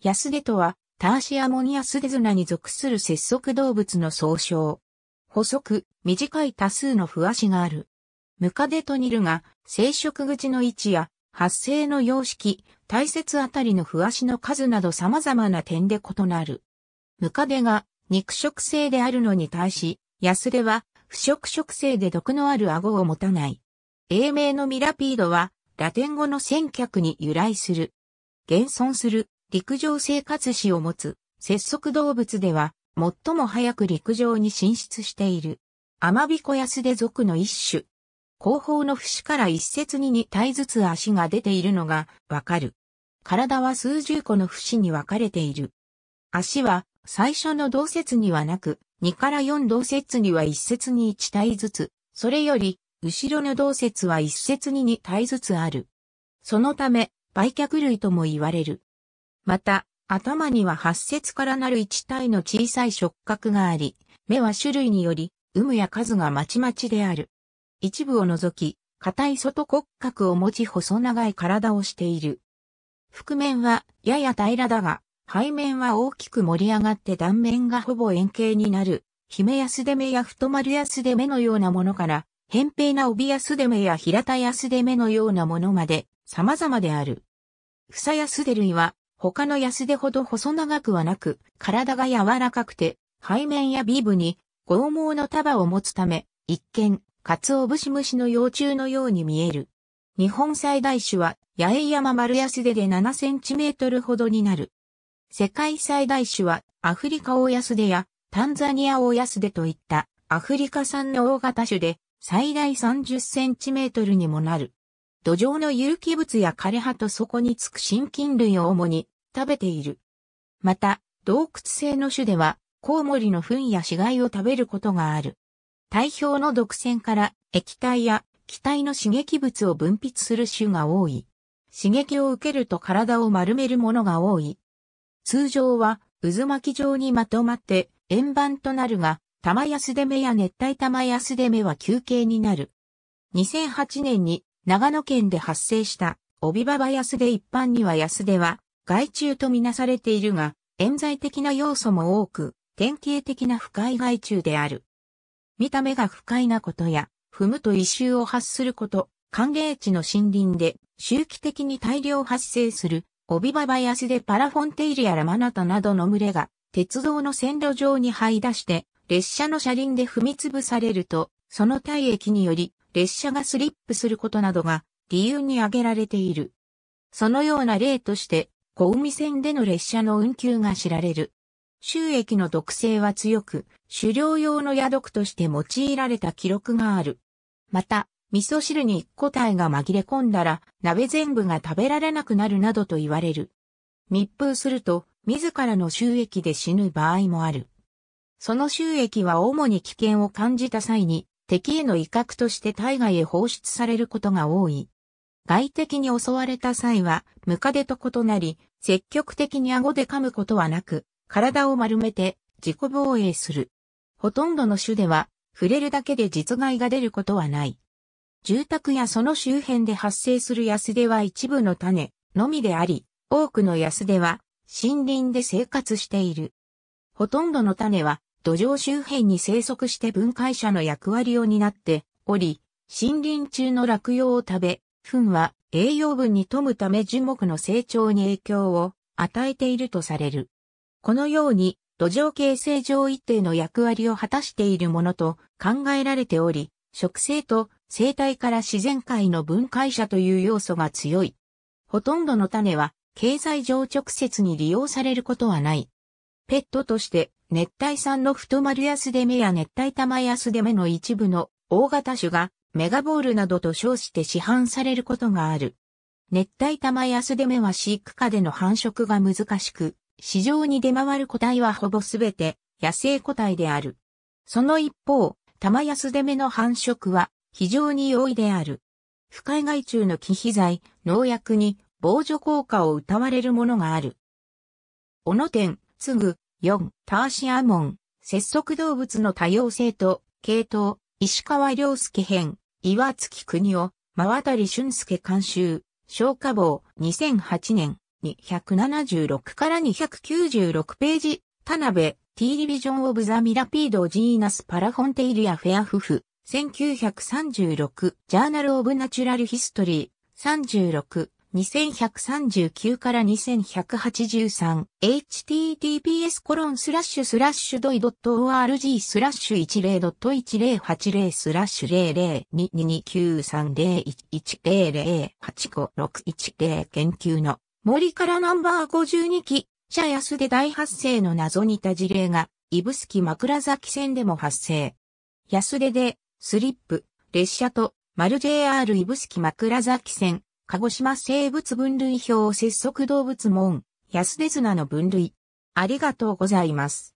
ヤスデとは、ターシアモニアスデズナに属する節足動物の総称。細く、短い多数の不足がある。ムカデとニルが、生殖口の位置や、発生の様式、大切あたりの不足の数など様々な点で異なる。ムカデが、肉食性であるのに対し、ヤスデは、不食食性で毒のある顎を持たない。英名のミラピードは、ラテン語の先客に由来する。現存する陸上生活史を持つ節足動物では最も早く陸上に進出している。アマビコヤスデ属の一種。後方の節から一節に2体ずつ足が出ているのがわかる。体は数十個の節に分かれている。足は最初の同節にはなく、2から4同節には一節に1体ずつ、それより後ろの同節は一節に2体ずつある。そのため、売却類とも言われる。また、頭には発節からなる一体の小さい触覚があり、目は種類により、有無や数がまちまちである。一部を除き、硬い外骨格を持ち細長い体をしている。腹面はやや平らだが、背面は大きく盛り上がって断面がほぼ円形になる。姫安で目や太丸安で目のようなものから、扁平な帯安で目や平田安で目のようなものまで様々である。房安で類は他の安デほど細長くはなく、体が柔らかくて、背面や尾部に、剛毛の束を持つため、一見、カツオブシムシの幼虫のように見える。日本最大種は、八重山丸安デで7センチメートルほどになる。世界最大種は、アフリカオオヤスデや、タンザニアオオヤスデといった、アフリカ産の大型種で、最大30センチメートルにもなる。土壌の有機物や枯葉と底につく真菌類を主に食べている。また、洞窟性の種では、コウモリの糞や死骸を食べることがある。体表の毒腺から液体や気体の刺激物を分泌する種が多い。刺激を受けると体を丸めるものが多い。通常は渦巻き状にまとまって円盤となるが、玉安出目や熱帯玉安出目は休憩になる。2008年に長野県で発生した帯馬場安で一般には安では害虫とみなされているが、冤罪的な要素も多く、典型的な不快害虫である。見た目が不快なことや、踏むと異臭を発すること、寒冷地の森林で周期的に大量発生する、帯場バイアスでパラフォンテイルやラマナタなどの群れが、鉄道の線路上に這い出して、列車の車輪で踏みつぶされると、その体液により、列車がスリップすることなどが理由に挙げられている。そのような例として、小海線での列車の運休が知られる。収益の毒性は強く、狩猟用の野毒として用いられた記録がある。また、味噌汁に個体が紛れ込んだら、鍋全部が食べられなくなるなどと言われる。密封すると、自らの収益で死ぬ場合もある。その収益は主に危険を感じた際に、敵への威嚇として体外へ放出されることが多い。外敵に襲われた際は、ムカデと異なり、積極的に顎で噛むことはなく、体を丸めて自己防衛する。ほとんどの種では、触れるだけで実害が出ることはない。住宅やその周辺で発生するヤスデは一部の種のみであり、多くのヤスデは森林で生活している。ほとんどの種は土壌周辺に生息して分解者の役割を担っており、森林中の落葉を食べ、糞は栄養分に富むため樹木の成長に影響を与えているとされる。このように土壌形成上一定の役割を果たしているものと考えられており、植生と生態から自然界の分解者という要素が強い。ほとんどの種は経済上直接に利用されることはない。ペットとして熱帯産の太丸安デメや熱帯玉安デメの一部の大型種がメガボールなどと称して市販されることがある。熱帯玉安デメは飼育下での繁殖が難しく、市場に出回る個体はほぼすべて野生個体である。その一方、玉安デメの繁殖は非常に容易である。不快害虫の忌避剤、農薬に防除効果を謳われるものがある。小野店、つぐ、4. ターシアモン、節足動物の多様性と、系統、石川良介編、岩月国を、真渡俊介監修、消化棒、2008年、276から296ページ、田辺、T リビジョン・オブ・ザ・ミラピード・ジーナス・パラフォンテイリア・フェア・フフ、1936、ジャーナル・オブ・ナチュラル・ヒストリー、36、2139から 2183https コロンスラッシュスラッシュドイドット org スラッシュ10ドット1080スラッシュ002293011085610研究の森からナンバー52期、シャヤスで大発生の謎にた事例が、スキ枕崎線でも発生。安出で、スリップ、列車と、丸 JR スキ枕崎線、鹿児島生物分類表接続動物門、安手綱の分類。ありがとうございます。